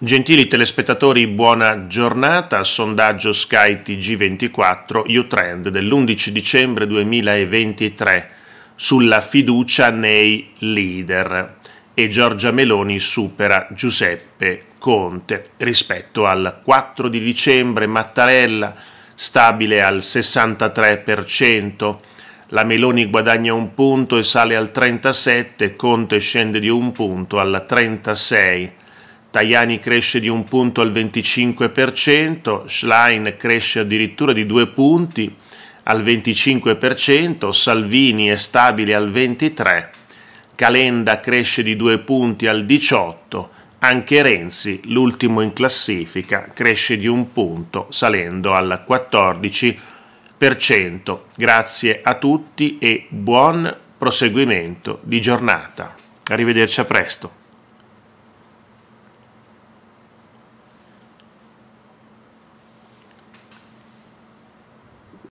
Gentili telespettatori, buona giornata. Sondaggio Sky TG24 Utrend dell'11 dicembre 2023 sulla fiducia nei leader e Giorgia Meloni supera Giuseppe Conte rispetto al 4 di dicembre Mattarella stabile al 63%, la Meloni guadagna un punto e sale al 37, Conte scende di un punto al 36 Tajani cresce di un punto al 25%, Schlein cresce addirittura di due punti al 25%, Salvini è stabile al 23%, Calenda cresce di due punti al 18%, anche Renzi, l'ultimo in classifica, cresce di un punto salendo al 14%. Grazie a tutti e buon proseguimento di giornata. Arrivederci a presto.